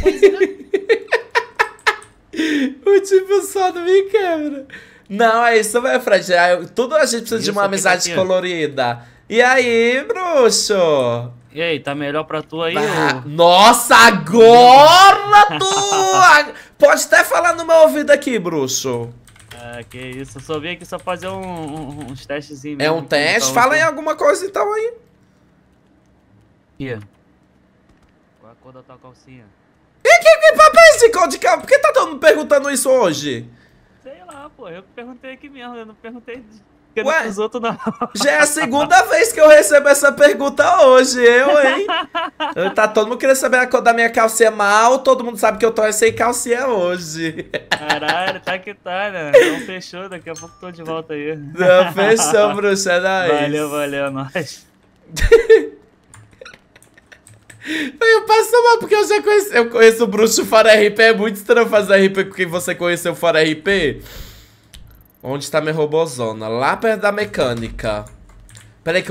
coisa. É. o tipo só não me quebra. Não, é isso vai Fred. É, tudo a gente precisa isso, de uma tá amizade tá colorida. E aí, bruxo? E aí, tá melhor pra tu aí? Ah, ou... Nossa, agora tu! Pode até falar no meu ouvido aqui, bruxo. É, que isso. Eu só vim aqui só fazer um, um, uns testezinhos. É um então, teste? Então. Fala em alguma coisa então aí. Aqui. Qual é a cor da tua calcinha? que, que papo é esse, Codical? Por que tá todo mundo perguntando isso hoje? Sei lá, pô. Eu perguntei aqui mesmo. Eu não perguntei Ué, outros, não. Já é a segunda vez que eu recebo essa pergunta hoje, eu, hein? tá todo mundo querendo saber a cor da minha calcinha mal, todo mundo sabe que eu tô sem calcinha hoje. Caralho, tá que tá, né? Não fechou, daqui a pouco tô de volta aí. Não, fechou, bruxa, daí. É valeu, valeu, é nós. eu passo não, porque eu já conheço. Eu conheço o bruxo fora RP. É muito estranho fazer RP porque você conheceu fora RP. Onde está minha robozona? Lá perto da mecânica. Peraí que eu